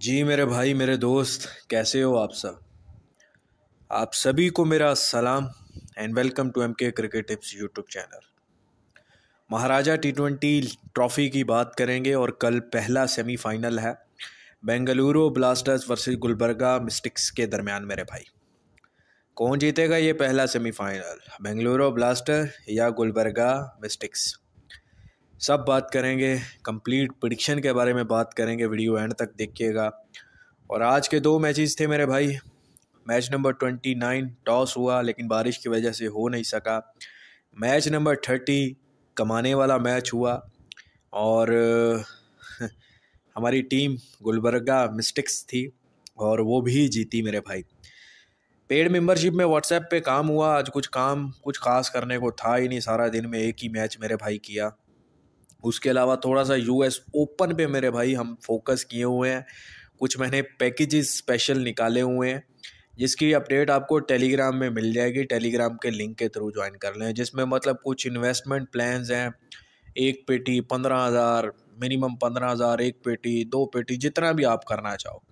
जी मेरे भाई मेरे दोस्त कैसे हो आप सब आप सभी को मेरा सलाम and welcome to M K cricket tips YouTube channel Maharaja T twenty trophy की बात करेंगे और कल पहला सेमीफाइनल है Bengaluru Blasters versus Gulbarga Mystics के दरमियान मेरे भाई कौन जीतेगा ये पहला सेमीफाइनल बेंगलुरु ब्लास्टर या गुलबर्गा मिस्टिक्स सब बात करेंगे कंप्लीट प्रडिक्शन के बारे में बात करेंगे वीडियो एंड तक देखिएगा और आज के दो मैचेस थे मेरे भाई match number twenty nine toss हुआ लेकिन बारिश की वजह से हो नहीं सका मैच नंबर थर्टी कमाने वाला मैच हुआ और हमारी टीम गुलबर्गा मिस्टिक्स थी और वो भी जीती मेरे भाई पेड मेंबरशिप में व्हाट्सएप पे काम हुआ आज कुछ काम कुछ खास करने को था ही नहीं सारा दिन में एक ही मैच मेरे भाई किया उसके अलावा थोड़ा सा यूएस ओपन पे मेरे भाई हम फोकस किए हुए हैं कुछ मैंने पैकेजेस स्पेशल निकाले हुए हैं जिसकी अपडेट आपको टेलीग्राम में मिल जाएगी टेलीग्राम के लिंक के थ्रू ज्वाइन कर लें जिसमें मतलब कुछ इन्वेस्टमेंट प्लान्स हैं एक पेटी पंद्रह हज़ार मिनिमम पंद्रह हज़ार एक पेटी दो पेटी जितना भी आप करना चाहो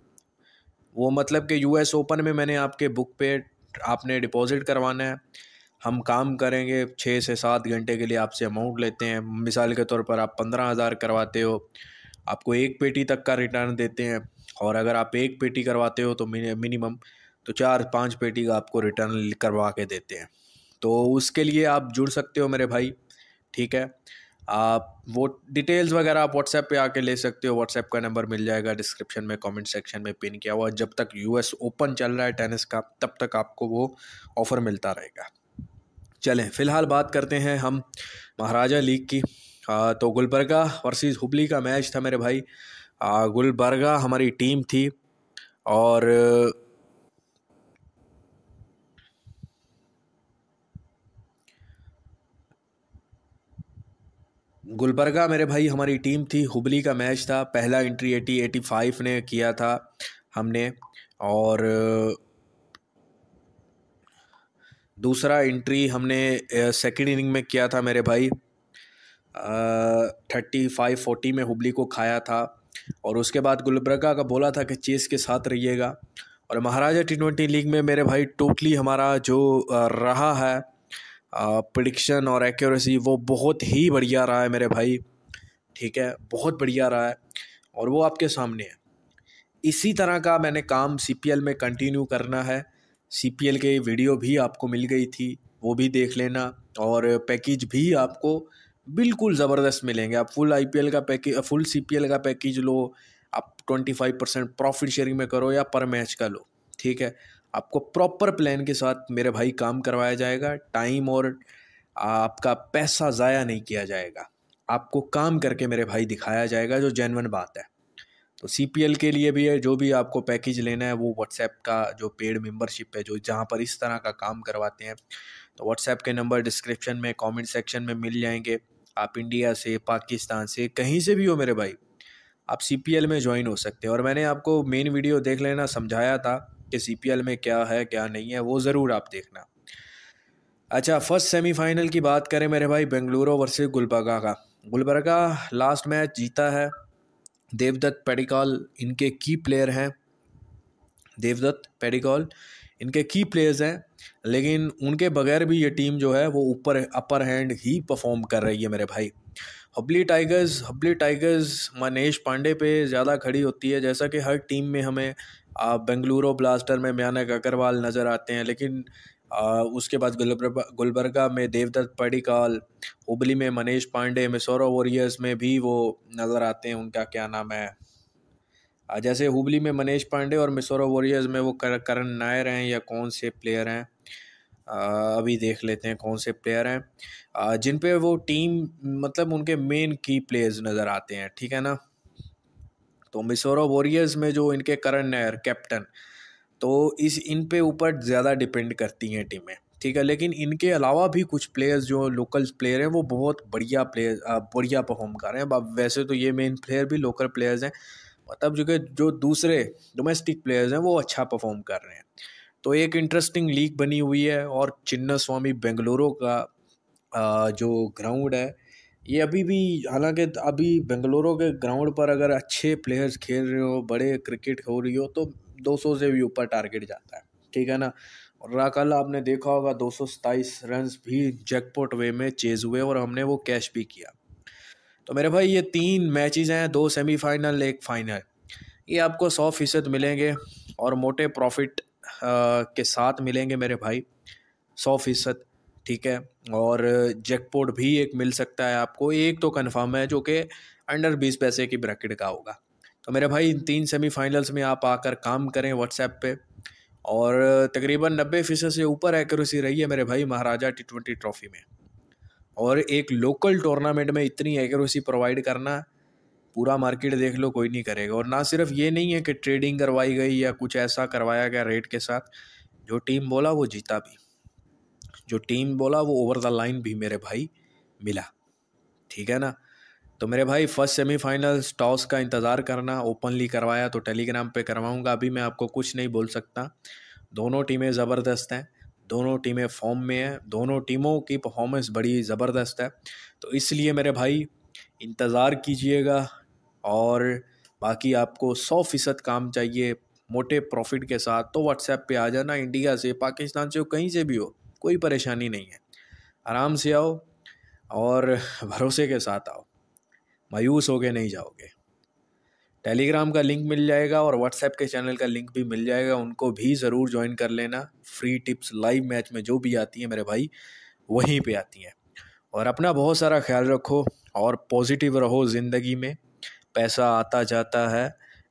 वो मतलब कि यूएस ओपन में मैंने आपके बुक पे आपने डिपॉज़िट करवाना है हम काम करेंगे छः से सात घंटे के लिए आपसे अमाउंट लेते हैं मिसाल के तौर पर आप पंद्रह हज़ार करवाते हो आपको एक पेटी तक का रिटर्न देते हैं और अगर आप एक पेटी करवाते हो तो मिनिमम तो चार पाँच पेटी का आपको रिटर्न करवा के देते हैं तो उसके लिए आप जुड़ सकते हो मेरे भाई ठीक है आप वो डिटेल्स वगैरह आप व्हाट्सएप पे आके ले सकते हो व्हाट्सएप का नंबर मिल जाएगा डिस्क्रिप्शन में कमेंट सेक्शन में पिन किया हुआ जब तक यूएस ओपन चल रहा है टेनिस का तब तक आपको वो ऑफ़र मिलता रहेगा चलें फ़िलहाल बात करते हैं हम महाराजा लीग की आ, तो गुलबर्गा वर्सेस हुबली का मैच था मेरे भाई आ, गुलबर्गा हमारी टीम थी और गुलबर्गा मेरे भाई हमारी टीम थी हुबली का मैच था पहला एंट्री एटी एटी फाइव ने किया था हमने और दूसरा एंट्री हमने सेकेंड इनिंग में किया था मेरे भाई थर्टी फाइव फोर्टी में हुबली को खाया था और उसके बाद गुलबर्गा का बोला था कि चेस के साथ रहिएगा और महाराजा टी ट्वेंटी लीग में मेरे भाई टोटली हमारा जो रहा है प्रडिक्शन और एक्यूरेसी वो बहुत ही बढ़िया रहा है मेरे भाई ठीक है बहुत बढ़िया रहा है और वो आपके सामने है इसी तरह का मैंने काम सी में कंटिन्यू करना है सी पी एल के वीडियो भी आपको मिल गई थी वो भी देख लेना और पैकेज भी आपको बिल्कुल ज़बरदस्त मिलेंगे आप फुल आई पी एल का package full C P L का पैकेज लो आप twenty five percent profit sharing में करो या पर मैच का लो ठीक है आपको प्रॉपर प्लान के साथ मेरे भाई काम करवाया जाएगा टाइम और आपका पैसा ज़ाया नहीं किया जाएगा आपको काम करके मेरे भाई दिखाया जाएगा जो जैनवन बात है तो सी के लिए भी है जो भी आपको पैकेज लेना है वो व्हाट्सएप का जो पेड मेंबरशिप है जो जहाँ पर इस तरह का काम करवाते हैं तो व्हाट्सएप के नंबर डिस्क्रिप्शन में कमेंट सेक्शन में मिल जाएंगे आप इंडिया से पाकिस्तान से कहीं से भी हो मेरे भाई आप सी में ज्वाइन हो सकते हैं और मैंने आपको मेन वीडियो देख लेना समझाया था कि सी में क्या है क्या नहीं है वो ज़रूर आप देखना अच्छा फर्स्ट सेमीफाइनल की बात करें मेरे भाई बेंगलुरु वर्सेज गुलबर्गा का गुलबर्गा लास्ट मैच जीता है देवदत्त पेडिकॉल इनके की प्लेयर हैं देवदत्त पेडिकॉल इनके की प्लेयर्स हैं लेकिन उनके बगैर भी ये टीम जो है वो ऊपर अपर हैंड ही परफॉर्म कर रही है मेरे भाई हबली टाइगर्स हबली टाइगर्स मनीष पांडे पे ज़्यादा खड़ी होती है जैसा कि हर टीम में हमें बेंगलुरु ब्लास्टर में म्यानक अग्रवाल नज़र आते हैं लेकिन उसके बाद गुलबर्गा गुलबर्गा में देवदत्त पडिकाल हुबली में मनीष पांडे में सौरव वॉरियर्स में भी वो नज़र आते हैं उनका क्या नाम है जैसे हुबली में मनीष पांडे और मिसोरा वॉरियर्स में वो कर, करण नायर हैं या कौन से प्लेयर हैं अभी देख लेते हैं कौन से प्लेयर हैं जिन पे वो टीम मतलब उनके मेन की प्लेयर्स नज़र आते हैं ठीक है ना तो मिसोरा वॉरियर्स में जो इनके करण नायर कैप्टन तो इस इन पे ऊपर ज़्यादा डिपेंड करती हैं टीमें ठीक है लेकिन इनके अलावा भी कुछ प्लेयर्स जो लोकल प्लेयर हैं वो बहुत बढ़िया प्लेयर बढ़िया परफॉर्म कर रहे हैं वैसे तो ये मेन प्लेयर भी लोकल प्लेयर्स हैं मतलब जो कि जो दूसरे डोमेस्टिक प्लेयर्स हैं वो अच्छा परफॉर्म कर रहे हैं तो एक इंटरेस्टिंग लीग बनी हुई है और चिन्ना स्वामी बेंगलुरु का जो ग्राउंड है ये अभी भी हालांकि अभी बेंगलुरु के ग्राउंड पर अगर अच्छे प्लेयर्स खेल रहे हो बड़े क्रिकेट हो रही हो तो 200 से भी ऊपर टारगेट जाता है ठीक है ना और कल आपने देखा होगा दो सौ रन भी जैकपॉट वे में चेज हुए और हमने वो कैश भी किया तो मेरे भाई ये तीन मैचेस हैं दो सेमीफाइनल एक फाइनल ये आपको सौ फीसद मिलेंगे और मोटे प्रॉफिट के साथ मिलेंगे मेरे भाई सौ फीसद ठीक है और जैकपॉट भी एक मिल सकता है आपको एक तो कन्फर्म है जो कि अंडर बीस पैसे की ब्रैकेट का होगा तो मेरे भाई इन तीन सेमीफाइनल्स में आप आकर काम करें व्हाट्सएप पे और तकरीबन नब्बे फ़ीसद से ऊपर एक्यूरेसी रही है मेरे भाई महाराजा टी ट्वेंटी ट्रॉफ़ी में और एक लोकल टूर्नामेंट में इतनी एक्यूरेसी प्रोवाइड करना पूरा मार्केट देख लो कोई नहीं करेगा और ना सिर्फ ये नहीं है कि ट्रेडिंग करवाई गई या कुछ ऐसा करवाया गया रेट के साथ जो टीम बोला वो जीता भी जो टीम बोला वो ओवर द लाइन भी मेरे भाई मिला ठीक है ना तो मेरे भाई फर्स्ट सेमीफाइनल्स टॉस का इंतज़ार करना ओपनली करवाया तो टेलीग्राम पे करवाऊंगा अभी मैं आपको कुछ नहीं बोल सकता दोनों टीमें ज़बरदस्त हैं दोनों टीमें फॉर्म में हैं दोनों टीमों की परफॉर्मेंस बड़ी ज़बरदस्त है तो इसलिए मेरे भाई इंतज़ार कीजिएगा और बाकी आपको सौ फ़ीसद काम चाहिए मोटे प्रॉफिट के साथ तो व्हाट्सएप पे आ जाना इंडिया से पाकिस्तान से हो कहीं से भी हो कोई परेशानी नहीं है आराम से आओ और भरोसे के साथ आओ मायूस होके नहीं जाओगे टेलीग्राम का लिंक मिल जाएगा और व्हाट्सएप के चैनल का लिंक भी मिल जाएगा उनको भी ज़रूर ज्वाइन कर लेना फ्री टिप्स लाइव मैच में जो भी आती हैं मेरे भाई वहीं पे आती हैं और अपना बहुत सारा ख्याल रखो और पॉजिटिव रहो ज़िंदगी में पैसा आता जाता है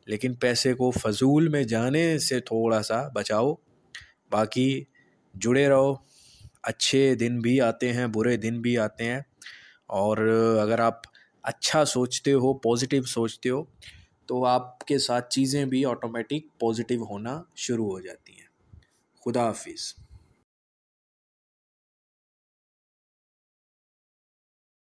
लेकिन पैसे को फजूल में जाने से थोड़ा सा बचाओ बाकी जुड़े रहो अच्छे दिन भी आते हैं बुरे दिन भी आते हैं और अगर आप अच्छा सोचते हो पॉजिटिव सोचते हो तो आपके साथ चीज़ें भी ऑटोमेटिक पॉजिटिव होना शुरू हो जाती हैं खुदा हाफिज़